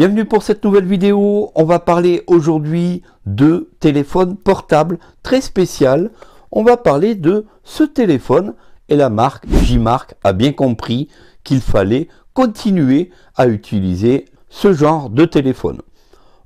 Bienvenue pour cette nouvelle vidéo. On va parler aujourd'hui de téléphone portable très spécial. On va parler de ce téléphone et la marque J-Mark a bien compris qu'il fallait continuer à utiliser ce genre de téléphone.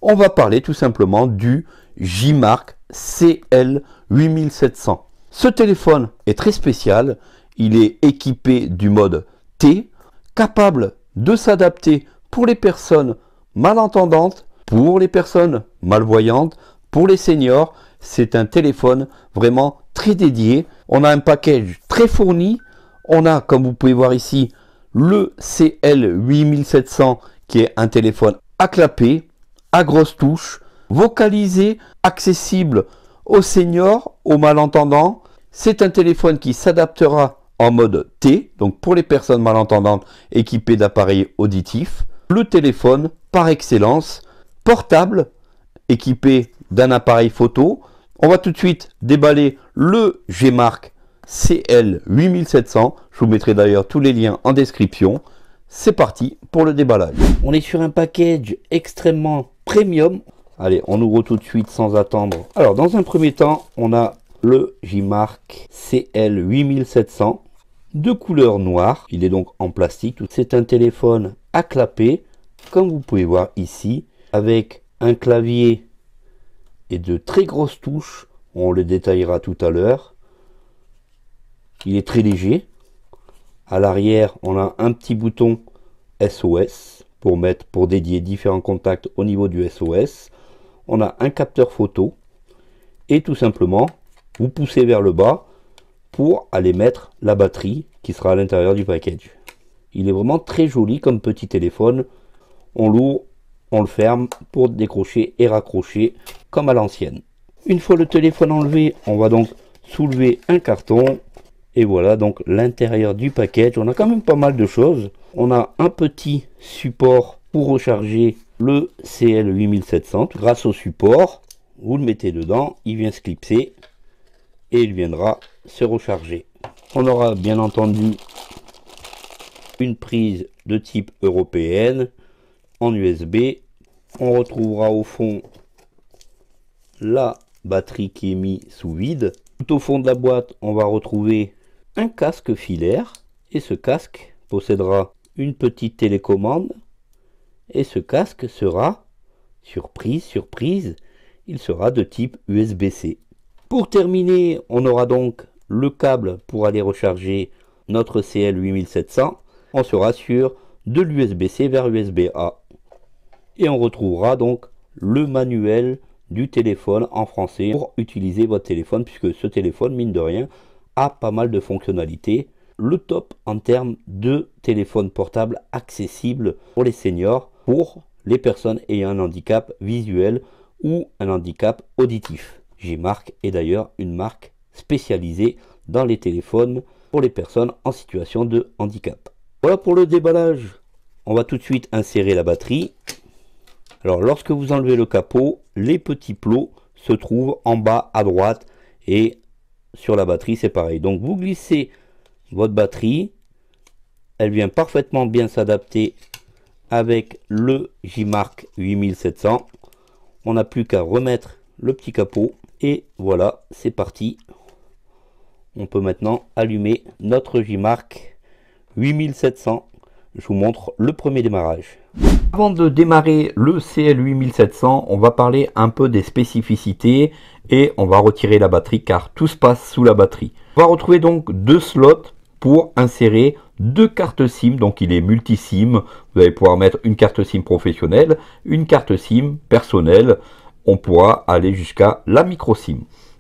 On va parler tout simplement du J-Mark CL8700. Ce téléphone est très spécial. Il est équipé du mode T, capable de s'adapter pour les personnes malentendantes, pour les personnes malvoyantes, pour les seniors. C'est un téléphone vraiment très dédié. On a un package très fourni. On a, comme vous pouvez voir ici, le CL8700 qui est un téléphone à clapet, à grosse touche, vocalisé, accessible aux seniors, aux malentendants. C'est un téléphone qui s'adaptera en mode T, donc pour les personnes malentendantes équipées d'appareils auditifs le téléphone par excellence, portable, équipé d'un appareil photo. On va tout de suite déballer le G-Mark CL8700. Je vous mettrai d'ailleurs tous les liens en description. C'est parti pour le déballage. On est sur un package extrêmement premium. Allez, on ouvre tout de suite sans attendre. Alors, dans un premier temps, on a le G-Mark CL8700 de couleur noire. Il est donc en plastique. C'est un téléphone à clapper, comme vous pouvez voir ici, avec un clavier et de très grosses touches, on le détaillera tout à l'heure. Il est très léger. À l'arrière, on a un petit bouton SOS pour mettre, pour dédier différents contacts au niveau du SOS. On a un capteur photo et tout simplement, vous poussez vers le bas pour aller mettre la batterie qui sera à l'intérieur du package. Il est vraiment très joli comme petit téléphone. On l'ouvre, on le ferme pour décrocher et raccrocher comme à l'ancienne. Une fois le téléphone enlevé, on va donc soulever un carton. Et voilà donc l'intérieur du paquet. On a quand même pas mal de choses. On a un petit support pour recharger le CL8700 grâce au support. Vous le mettez dedans, il vient se clipser et il viendra se recharger. On aura bien entendu une prise de type européenne en USB. On retrouvera au fond la batterie qui est mise sous vide. Tout au fond de la boîte, on va retrouver un casque filaire. Et ce casque possédera une petite télécommande. Et ce casque sera, surprise, surprise, il sera de type USB-C. Pour terminer, on aura donc le câble pour aller recharger notre CL8700 on sera sur de l'USB-C vers USB-A. Et on retrouvera donc le manuel du téléphone en français pour utiliser votre téléphone puisque ce téléphone, mine de rien, a pas mal de fonctionnalités. Le top en termes de téléphone portable accessible pour les seniors, pour les personnes ayant un handicap visuel ou un handicap auditif. g mark est d'ailleurs une marque spécialisée dans les téléphones pour les personnes en situation de handicap. Voilà pour le déballage. On va tout de suite insérer la batterie. Alors lorsque vous enlevez le capot, les petits plots se trouvent en bas à droite et sur la batterie c'est pareil. Donc vous glissez votre batterie, elle vient parfaitement bien s'adapter avec le J-Mark 8700. On n'a plus qu'à remettre le petit capot et voilà c'est parti. On peut maintenant allumer notre J-Mark 8700. Je vous montre le premier démarrage. Avant de démarrer le CL8700, on va parler un peu des spécificités et on va retirer la batterie car tout se passe sous la batterie. On va retrouver donc deux slots pour insérer deux cartes SIM, donc il est multi-SIM. Vous allez pouvoir mettre une carte SIM professionnelle, une carte SIM personnelle. On pourra aller jusqu'à la micro SIM.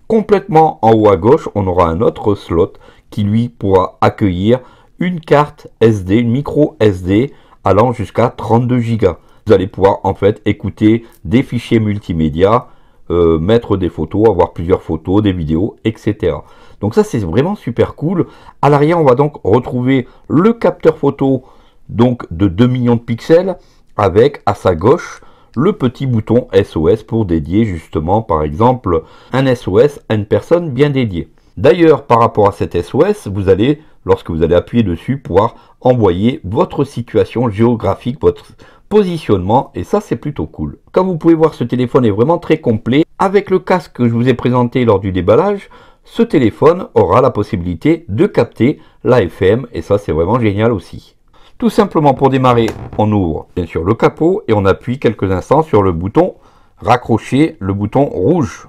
Complètement en haut à gauche, on aura un autre slot qui lui pourra accueillir une carte SD, une micro SD allant jusqu'à 32 gigas Vous allez pouvoir en fait écouter des fichiers multimédia, euh, mettre des photos, avoir plusieurs photos, des vidéos, etc. Donc ça c'est vraiment super cool. À l'arrière on va donc retrouver le capteur photo donc de 2 millions de pixels avec à sa gauche le petit bouton SOS pour dédier justement par exemple un SOS à une personne bien dédiée. D'ailleurs par rapport à cet SOS vous allez lorsque vous allez appuyer dessus, pouvoir envoyer votre situation géographique, votre positionnement, et ça c'est plutôt cool. Comme vous pouvez voir, ce téléphone est vraiment très complet. Avec le casque que je vous ai présenté lors du déballage, ce téléphone aura la possibilité de capter la FM, et ça c'est vraiment génial aussi. Tout simplement pour démarrer, on ouvre bien sûr le capot et on appuie quelques instants sur le bouton raccrocher, le bouton rouge.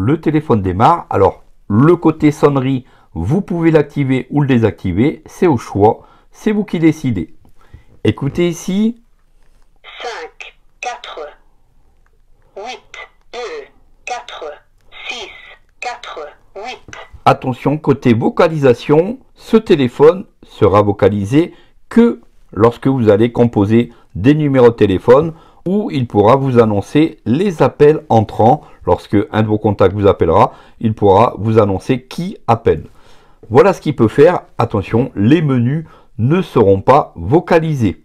le téléphone démarre. Alors, le côté sonnerie, vous pouvez l'activer ou le désactiver. C'est au choix. C'est vous qui décidez. Écoutez ici. 5, 4, 8, 2, 4, 6, 4, 8. Attention, côté vocalisation, ce téléphone sera vocalisé que lorsque vous allez composer des numéros de téléphone où il pourra vous annoncer les appels entrants. Lorsque un de vos contacts vous appellera, il pourra vous annoncer qui appelle. Voilà ce qu'il peut faire. Attention, les menus ne seront pas vocalisés.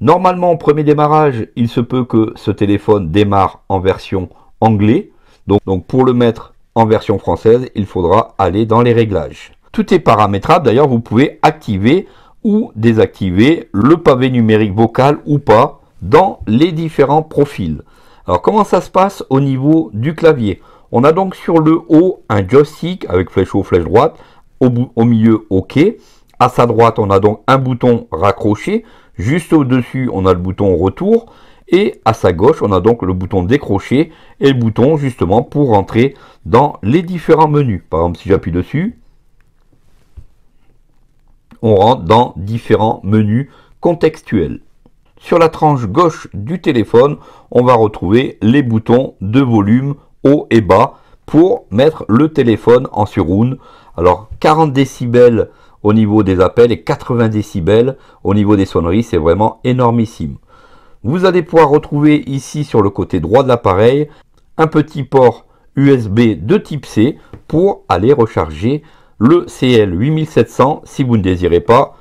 Normalement, au premier démarrage, il se peut que ce téléphone démarre en version anglais. donc pour le mettre en version française, il faudra aller dans les réglages. Tout est paramétrable. D'ailleurs, vous pouvez activer ou désactiver le pavé numérique vocal ou pas dans les différents profils. Alors comment ça se passe au niveau du clavier On a donc sur le haut un joystick avec flèche haut, flèche droite, au, au milieu OK. À sa droite, on a donc un bouton raccroché. Juste au-dessus, on a le bouton retour. Et à sa gauche, on a donc le bouton décrocher et le bouton justement pour rentrer dans les différents menus. Par exemple, si j'appuie dessus, on rentre dans différents menus contextuels. Sur la tranche gauche du téléphone, on va retrouver les boutons de volume haut et bas pour mettre le téléphone en surround. Alors 40 décibels au niveau des appels et 80 décibels au niveau des sonneries, c'est vraiment énormissime. Vous allez pouvoir retrouver ici sur le côté droit de l'appareil un petit port USB de type C pour aller recharger le CL8700 si vous ne désirez pas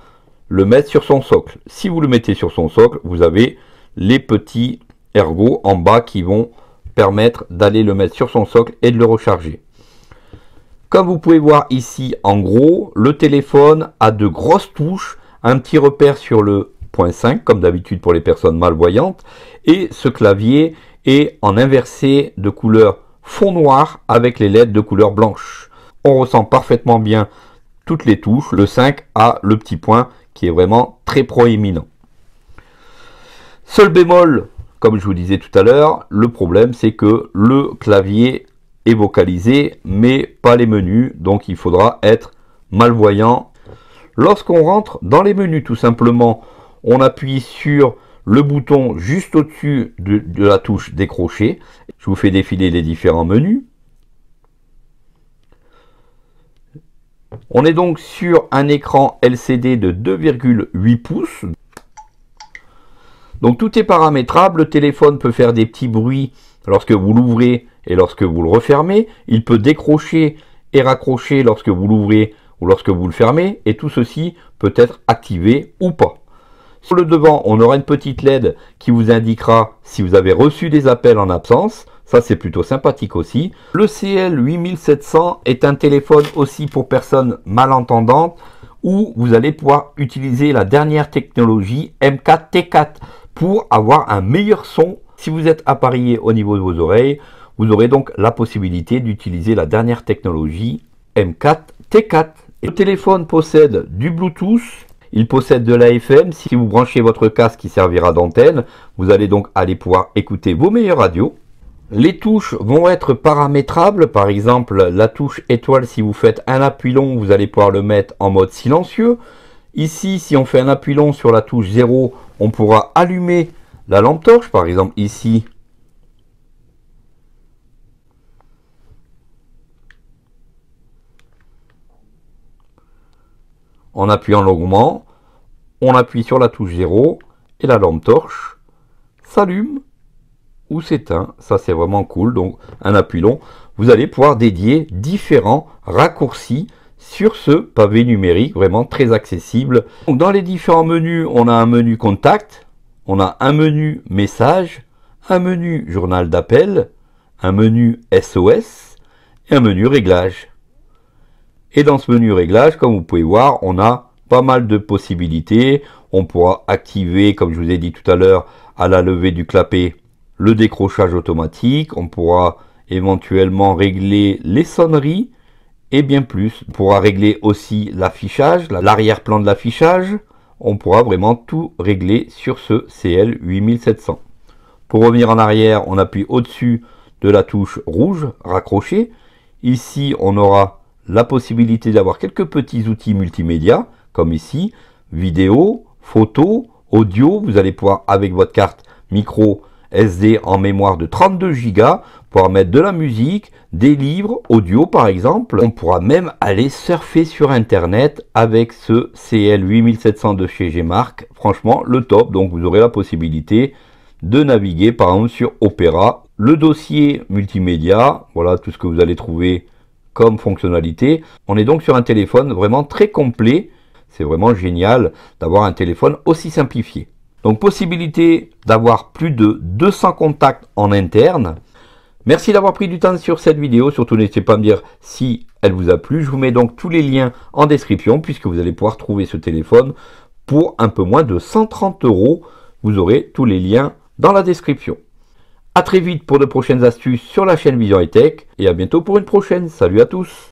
le mettre sur son socle. Si vous le mettez sur son socle, vous avez les petits ergots en bas qui vont permettre d'aller le mettre sur son socle et de le recharger. Comme vous pouvez voir ici, en gros, le téléphone a de grosses touches, un petit repère sur le point 5, comme d'habitude pour les personnes malvoyantes, et ce clavier est en inversé de couleur fond noir avec les lettres de couleur blanche. On ressent parfaitement bien toutes les touches. Le 5 a le petit point qui est vraiment très proéminent. Seul bémol, comme je vous disais tout à l'heure, le problème c'est que le clavier est vocalisé, mais pas les menus, donc il faudra être malvoyant. Lorsqu'on rentre dans les menus, tout simplement, on appuie sur le bouton juste au-dessus de, la touche décrocher. Je vous fais défiler les différents menus. On est donc sur un écran LCD de 2,8 pouces. Donc tout est paramétrable, le téléphone peut faire des petits bruits lorsque vous l'ouvrez et lorsque vous le refermez. Il peut décrocher et raccrocher lorsque vous l'ouvrez ou lorsque vous le fermez. Et tout ceci peut être activé ou pas. Sur le devant, on aura une petite LED qui vous indiquera si vous avez reçu des appels en absence. Ça, c'est plutôt sympathique aussi. Le CL8700 est un téléphone aussi pour personnes malentendantes où vous allez pouvoir utiliser la dernière technologie M4T4 pour avoir un meilleur son. Si vous êtes appareillé au niveau de vos oreilles, vous aurez donc la possibilité d'utiliser la dernière technologie M4T4. le téléphone possède du Bluetooth, il possède de l'AFM, Si vous branchez votre casque qui servira d'antenne, vous allez donc aller pouvoir écouter vos meilleures radios. Les touches vont être paramétrables. Par exemple, la touche étoile, si vous faites un appui long, vous allez pouvoir le mettre en mode silencieux. Ici, si on fait un appui long sur la touche 0, on pourra allumer la lampe torche. Par exemple, ici, en appuyant longuement, on appuie sur la touche 0 et la lampe torche s'allume ou s'éteint. Ça, c'est vraiment cool. Donc, un appui long. Vous allez pouvoir dédier différents raccourcis sur ce pavé numérique, vraiment très accessible. dans les différents menus, on a un menu contact, on a un menu message, un menu journal d'appel, un menu SOS et un menu réglage. Et dans ce menu réglage, comme vous pouvez voir, on a pas mal de possibilités. On pourra activer, comme je vous ai dit tout à l'heure, à la levée du clapet, le décrochage automatique. On pourra éventuellement régler les sonneries et bien plus. On pourra régler aussi l'affichage, l'arrière-plan de l'affichage. On pourra vraiment tout régler sur ce CL8700. Pour revenir en arrière, on appuie au-dessus de la touche rouge, raccrochée. Ici, on aura la possibilité d'avoir quelques petits outils multimédia, comme ici, vidéo, photo, audio, vous allez pouvoir avec votre carte micro SD en mémoire de 32 Go, pouvoir mettre de la musique, des livres, audio par exemple. On pourra même aller surfer sur Internet avec ce CL8700 de chez G-Mark Franchement, le top. Donc vous aurez la possibilité de naviguer par exemple sur Opera. Le dossier multimédia, voilà tout ce que vous allez trouver comme fonctionnalité. On est donc sur un téléphone vraiment très complet. C'est vraiment génial d'avoir un téléphone aussi simplifié. Donc possibilité d'avoir plus de 200 contacts en interne. Merci d'avoir pris du temps sur cette vidéo. Surtout n'hésitez pas à me dire si elle vous a plu. Je vous mets donc tous les liens en description puisque vous allez pouvoir trouver ce téléphone pour un peu moins de 130 euros. Vous aurez tous les liens dans la description. A très vite pour de prochaines astuces sur la chaîne Vision Tech et à bientôt pour une prochaine. Salut à tous